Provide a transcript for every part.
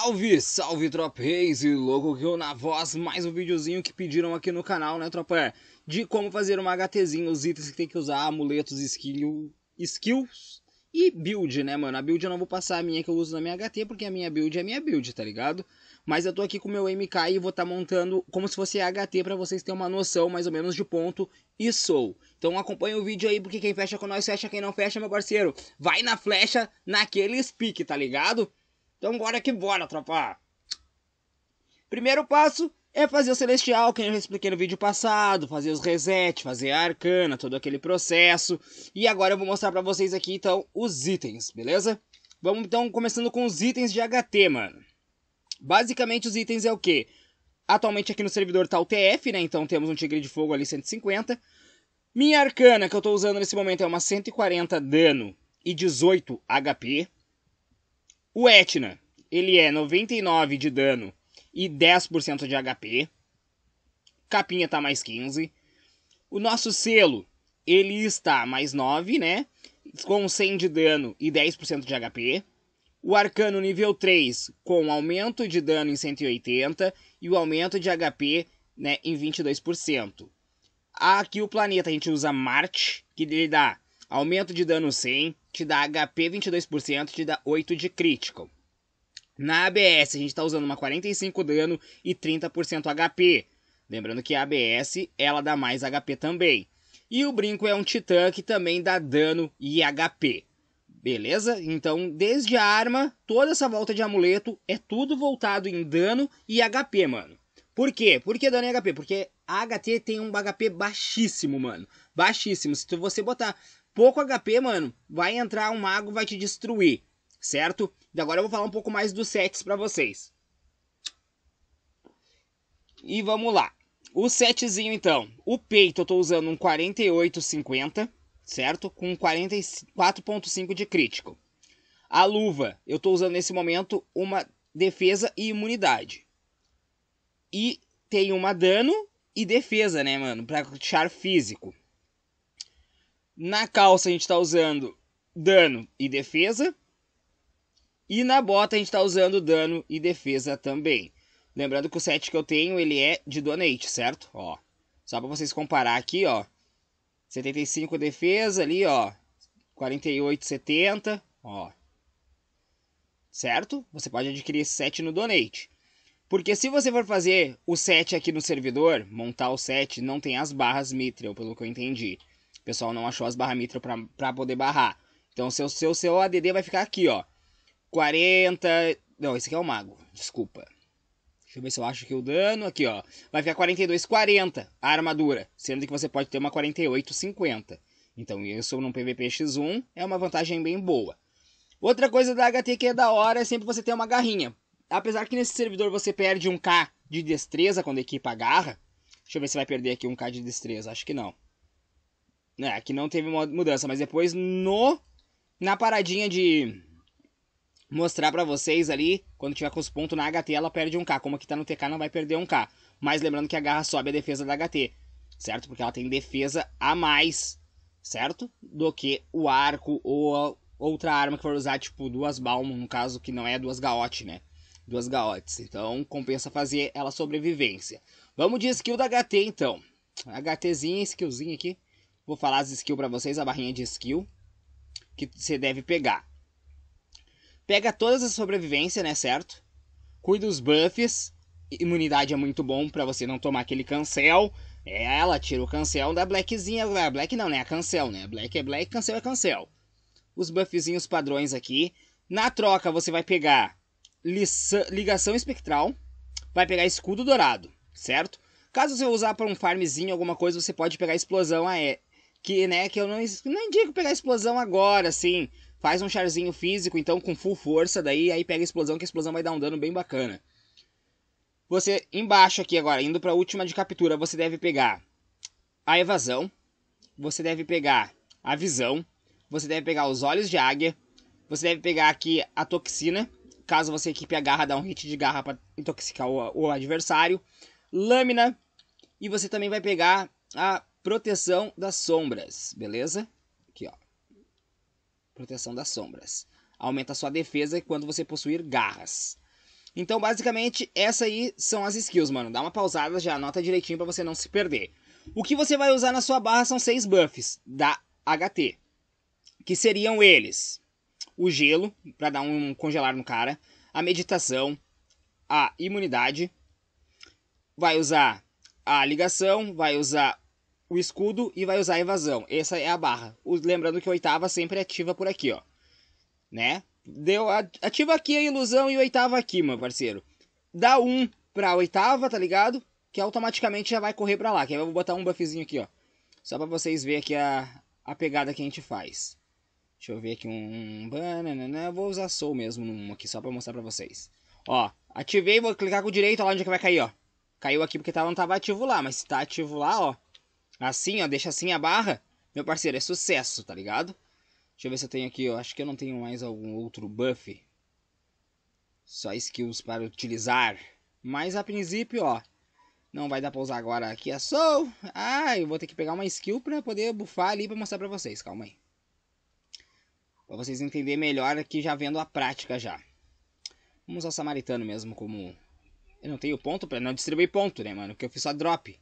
Salve, salve Trop Reis e que eu na voz, mais um videozinho que pediram aqui no canal, né tropa? É, de como fazer uma HTzinho os itens que tem que usar, amuletos, skill, skills e build, né mano? A build eu não vou passar a minha que eu uso na minha HT, porque a minha build é a minha build, tá ligado? Mas eu tô aqui com o meu MK e vou estar tá montando como se fosse HT para vocês terem uma noção mais ou menos de ponto e sou. Então acompanha o vídeo aí, porque quem fecha com nós fecha, quem não fecha, meu parceiro, vai na flecha, naquele pique, tá ligado? Então bora que bora, tropa! Primeiro passo é fazer o Celestial, que eu já expliquei no vídeo passado, fazer os resets, fazer a arcana, todo aquele processo. E agora eu vou mostrar pra vocês aqui, então, os itens, beleza? Vamos, então, começando com os itens de HT, mano. Basicamente, os itens é o quê? Atualmente aqui no servidor tá o TF, né? Então temos um Tigre de Fogo ali, 150. Minha arcana que eu tô usando nesse momento é uma 140 dano e 18 HP. O Etna, ele é 99 de dano e 10% de HP. Capinha tá mais 15. O nosso selo, ele está mais 9, né? Com 100 de dano e 10% de HP. O arcano nível 3 com aumento de dano em 180 e o aumento de HP né, em 22%. Aqui o planeta a gente usa Marte, que ele dá aumento de dano 100, te dá HP 22%, te dá 8 de crítico. Na ABS, a gente está usando uma 45 dano e 30% HP. Lembrando que a ABS, ela dá mais HP também. E o brinco é um titã que também dá dano e HP. Beleza? Então, desde a arma, toda essa volta de amuleto é tudo voltado em dano e HP, mano. Por quê? Por que dano e HP? Porque a HT tem um HP baixíssimo, mano. Baixíssimo. Se você botar Pouco HP, mano, vai entrar um mago, vai te destruir, certo? E agora eu vou falar um pouco mais dos sets para vocês. E vamos lá. O setzinho, então. O peito eu tô usando um 48,50, certo? Com 44,5 de crítico. A luva, eu tô usando nesse momento uma defesa e imunidade. E tem uma dano e defesa, né, mano? Pra achar físico. Na calça a gente está usando dano e defesa. E na bota a gente está usando dano e defesa também. Lembrando que o set que eu tenho, ele é de donate, certo? Ó, só para vocês comparar aqui, ó. 75 defesa ali, ó. 48, 70, ó. Certo? Você pode adquirir esse set no donate. Porque se você for fazer o set aqui no servidor, montar o set, não tem as barras Mitre, pelo que eu entendi. O pessoal não achou as barra mitra para poder barrar. Então seu, seu, seu ADD vai ficar aqui, ó. 40... Não, esse aqui é o mago, desculpa. Deixa eu ver se eu acho que o dano aqui, ó. Vai ficar 42,40 a armadura, sendo que você pode ter uma 48,50. Então isso num PVP X1 é uma vantagem bem boa. Outra coisa da HT que é da hora é sempre você ter uma garrinha. Apesar que nesse servidor você perde 1k de destreza quando a equipa Deixa eu ver se vai perder aqui 1k de destreza, acho que não né? Aqui não teve mudança, mas depois no na paradinha de mostrar para vocês ali, quando tiver com os pontos na HT, ela perde um K. Como aqui tá no TK, não vai perder um K. Mas lembrando que a garra sobe a defesa da HT, certo? Porque ela tem defesa a mais, certo? Do que o arco ou outra arma que for usar, tipo duas Balmo, no caso, que não é duas Gaote, né? Duas Gaotes. Então compensa fazer ela sobrevivência. Vamos de skill da HT então. HTzinha, skillzinha aqui. Vou falar as skills para vocês, a barrinha de skill que você deve pegar. Pega todas as sobrevivência, né, certo? Cuida dos buffs. Imunidade é muito bom para você não tomar aquele cancel. É, ela tira o cancel da Blackzinha. A ah, Black não, né? A cancel, né? Black é Black, cancel é cancel. Os buffzinhos padrões aqui. Na troca, você vai pegar ligação espectral. Vai pegar escudo dourado, certo? Caso você usar para um farmzinho, alguma coisa, você pode pegar explosão aérea que, né, que eu não, não indico pegar explosão agora, assim. Faz um charzinho físico, então, com full força, daí aí pega a explosão, que a explosão vai dar um dano bem bacana. Você, embaixo aqui agora, indo para a última de captura, você deve pegar a evasão, você deve pegar a visão, você deve pegar os olhos de águia, você deve pegar aqui a toxina, caso você equipe a garra, dá um hit de garra para intoxicar o, o adversário, lâmina, e você também vai pegar a proteção das sombras, beleza? Aqui, ó. Proteção das sombras. Aumenta sua defesa quando você possuir garras. Então, basicamente, essa aí são as skills, mano. Dá uma pausada, já anota direitinho para você não se perder. O que você vai usar na sua barra são seis buffs da HT, que seriam eles: o gelo para dar um congelar no cara, a meditação, a imunidade, vai usar a ligação, vai usar o escudo e vai usar a evasão. Essa é a barra. Lembrando que oitava sempre ativa por aqui, ó. Né? Deu, ativa aqui a ilusão e oitava aqui, meu parceiro. Dá um pra oitava, tá ligado? Que automaticamente já vai correr pra lá. Que aí eu vou botar um buffzinho aqui, ó. Só pra vocês verem aqui a, a pegada que a gente faz. Deixa eu ver aqui um... Banana, vou usar Soul mesmo num aqui, só pra mostrar pra vocês. Ó, ativei, vou clicar com o direito, ó lá onde é que vai cair, ó. Caiu aqui porque tava, tá, não tava ativo lá, mas se tá ativo lá, ó. Assim, ó, deixa assim a barra. Meu parceiro, é sucesso, tá ligado? Deixa eu ver se eu tenho aqui, ó. Acho que eu não tenho mais algum outro buff. Só skills para utilizar. Mas a princípio, ó. Não vai dar pra usar agora aqui a Soul. Ah, eu vou ter que pegar uma skill pra poder bufar ali pra mostrar pra vocês. Calma aí. Pra vocês entenderem melhor aqui já vendo a prática já. Vamos usar o Samaritano mesmo como... Eu não tenho ponto pra não distribuir ponto, né, mano? Porque eu fiz só drop.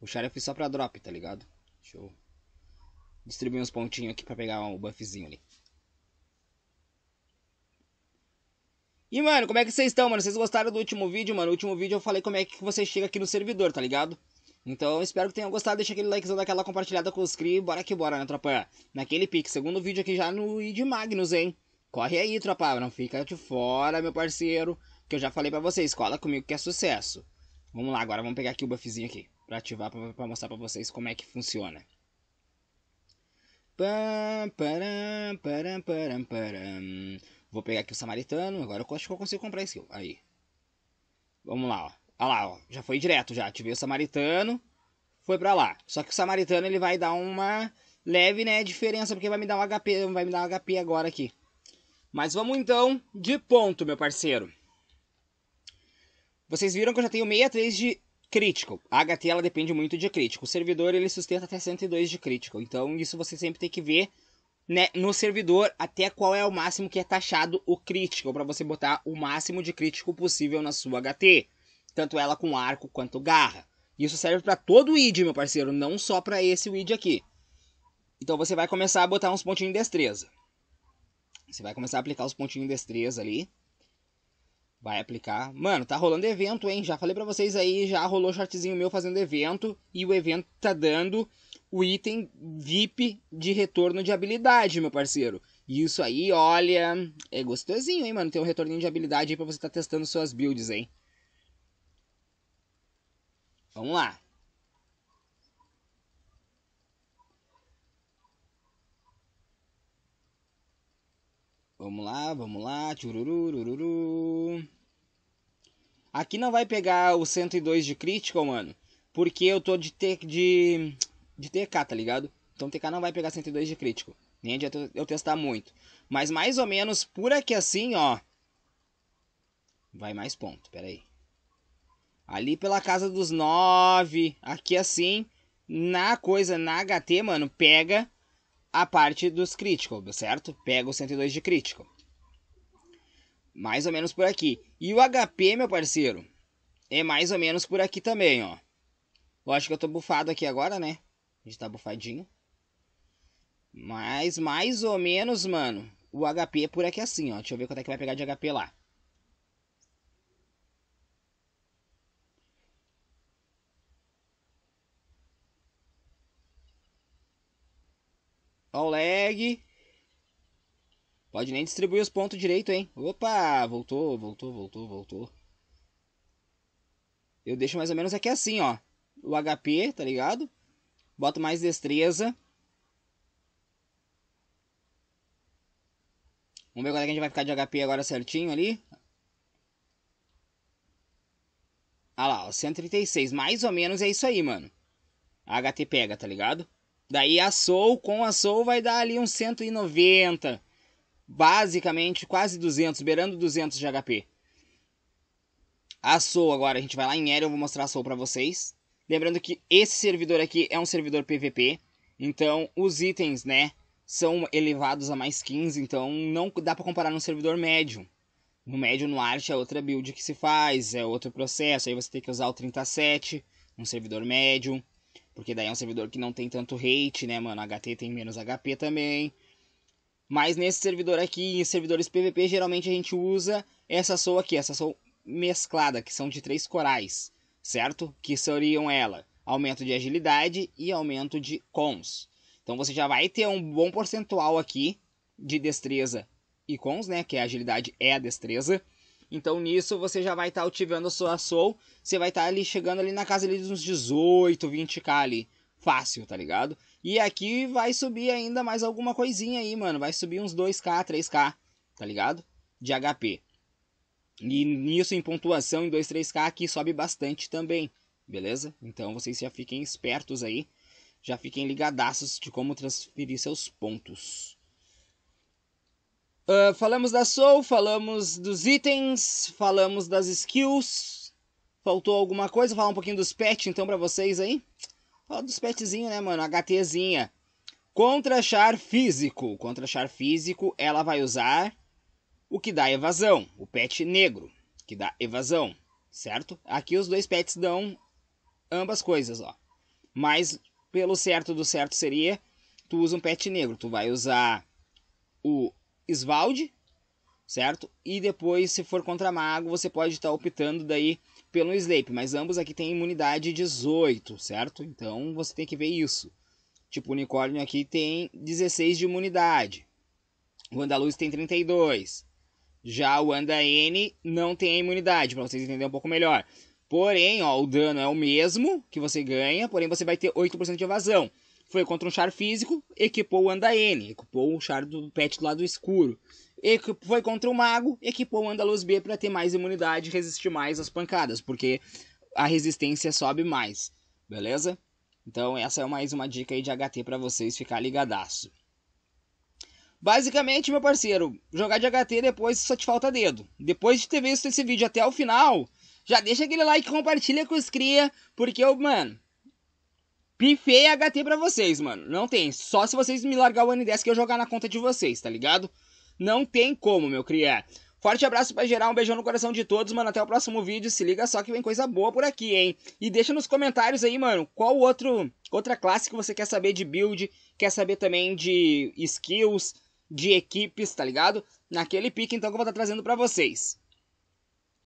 O Shara eu fiz só pra drop, tá ligado? Deixa eu distribuir uns pontinhos aqui pra pegar o buffzinho ali. E, mano, como é que vocês estão, mano? Vocês gostaram do último vídeo, mano? No último vídeo eu falei como é que você chega aqui no servidor, tá ligado? Então, espero que tenham gostado. Deixa aquele likezão, daquela compartilhada com os cri. Bora que bora, né, tropa? Naquele pique. Segundo vídeo aqui já no ID Magnus, hein? Corre aí, tropa. Não fica de fora, meu parceiro. Que eu já falei pra vocês. Cola comigo que é sucesso. Vamos lá, agora vamos pegar aqui o buffzinho aqui para ativar para mostrar para vocês como é que funciona. Vou pegar aqui o samaritano, agora eu acho que eu consigo comprar skill. Aí. Vamos lá, ó. Olha ah lá, ó. Já foi direto, já. Ativei o samaritano. Foi pra lá. Só que o samaritano ele vai dar uma leve, né, diferença, porque vai me dar um HP, vai me dar um HP agora aqui. Mas vamos então de ponto, meu parceiro. Vocês viram que eu já tenho 63 de Crítico. A HT ela depende muito de crítico. O servidor ele sustenta até 102 de crítico. Então isso você sempre tem que ver né, no servidor até qual é o máximo que é taxado o crítico para você botar o máximo de crítico possível na sua HT, tanto ela com arco quanto garra. Isso serve para todo o id, meu parceiro, não só para esse id aqui. Então você vai começar a botar uns pontinhos de destreza. Você vai começar a aplicar os pontinhos de destreza ali. Vai aplicar. Mano, tá rolando evento, hein? Já falei para vocês aí, já rolou shortzinho meu fazendo evento. E o evento tá dando o item VIP de retorno de habilidade, meu parceiro. E isso aí, olha, é gostosinho, hein, mano? Tem um retorninho de habilidade aí pra você estar tá testando suas builds, hein? Vamos lá. Vamos lá, vamos lá. Tchurururururu. Aqui não vai pegar o 102 de crítico, mano. Porque eu tô de, te, de, de TK, tá ligado? Então TK não vai pegar 102 de crítico. Nem adianta eu testar muito. Mas mais ou menos por aqui assim, ó. Vai mais ponto, Peraí, Ali pela casa dos 9, aqui assim, na coisa, na HT, mano, pega a parte dos critical, certo? Pega o 102 de critical. Mais ou menos por aqui. E o HP, meu parceiro, é mais ou menos por aqui também, ó. Lógico que eu tô bufado aqui agora, né? A gente tá bufadinho. Mas mais ou menos, mano, o HP é por aqui assim, ó. Deixa eu ver quanto é que vai pegar de HP lá. Ó o lag. Pode nem distribuir os pontos direito, hein? Opa, voltou, voltou, voltou, voltou. Eu deixo mais ou menos aqui assim, ó. O HP, tá ligado? Boto mais destreza. Vamos ver qual é que a gente vai ficar de HP agora certinho ali. Ah lá, ó, 136. Mais ou menos é isso aí, mano. A HT pega, tá ligado? Daí a Soul, com a Soul, vai dar ali uns 190, basicamente quase 200, beirando 200 de HP. A Soul agora, a gente vai lá em Aero, eu vou mostrar a Soul pra vocês. Lembrando que esse servidor aqui é um servidor PVP, então os itens, né, são elevados a mais 15, então não dá para comparar num servidor médio. No médio, no arte, é outra build que se faz, é outro processo, aí você tem que usar o 37, um servidor médio. Porque daí é um servidor que não tem tanto hate, né, mano? HT tem menos HP também. Mas nesse servidor aqui, em servidores PVP, geralmente a gente usa essa soul aqui, essa soul mesclada, que são de três corais, certo? Que seriam ela, aumento de agilidade e aumento de cons. Então você já vai ter um bom percentual aqui de destreza e cons, né? Que é a agilidade é a destreza. Então nisso você já vai estar tá ativando a sua soul, você vai estar tá ali chegando ali na casa ali uns 18, 20k ali, fácil, tá ligado? E aqui vai subir ainda mais alguma coisinha aí, mano, vai subir uns 2k, 3k, tá ligado? De HP. E nisso em pontuação em 2, 3k aqui sobe bastante também, beleza? Então vocês já fiquem espertos aí, já fiquem ligadaços de como transferir seus pontos. Uh, falamos da Soul, falamos dos itens, falamos das skills. Faltou alguma coisa? Falar um pouquinho dos pets então pra vocês aí. Fala dos petzinhos, né, mano? HTzinha. Contra-char físico. Contra-char físico, ela vai usar o que dá evasão. O pet negro, que dá evasão, certo? Aqui os dois pets dão ambas coisas, ó. Mas, pelo certo do certo seria, tu usa um pet negro. Tu vai usar o Svalde, certo? E depois, se for contra Mago, você pode estar tá optando daí pelo Sleep. mas ambos aqui têm imunidade 18, certo? Então você tem que ver isso. Tipo, o unicórnio aqui tem 16 de imunidade. O Andaluz tem 32. Já o Anda N não tem a imunidade, para vocês entenderem um pouco melhor. Porém, ó, o dano é o mesmo que você ganha, porém você vai ter 8% de evasão. Foi contra um char físico, equipou o Andaene, equipou o char do pet do lado escuro. Foi contra o mago, equipou o Andaluz B para ter mais imunidade e resistir mais às pancadas, porque a resistência sobe mais, beleza? Então essa é mais uma dica aí de HT para vocês ficar ligadaço. Basicamente, meu parceiro, jogar de HT depois só te falta dedo. Depois de ter visto esse vídeo até o final, já deixa aquele like, compartilha com os cria, porque eu, mano, Pifei HT pra vocês, mano. Não tem. Só se vocês me largar o N10 que eu jogar na conta de vocês, tá ligado? Não tem como, meu criar. Forte abraço pra geral, um beijão no coração de todos, mano. Até o próximo vídeo. Se liga só que vem coisa boa por aqui, hein? E deixa nos comentários aí, mano, qual outro, outra classe que você quer saber de build, quer saber também de skills, de equipes, tá ligado? Naquele pique, então, que eu vou estar tá trazendo pra vocês.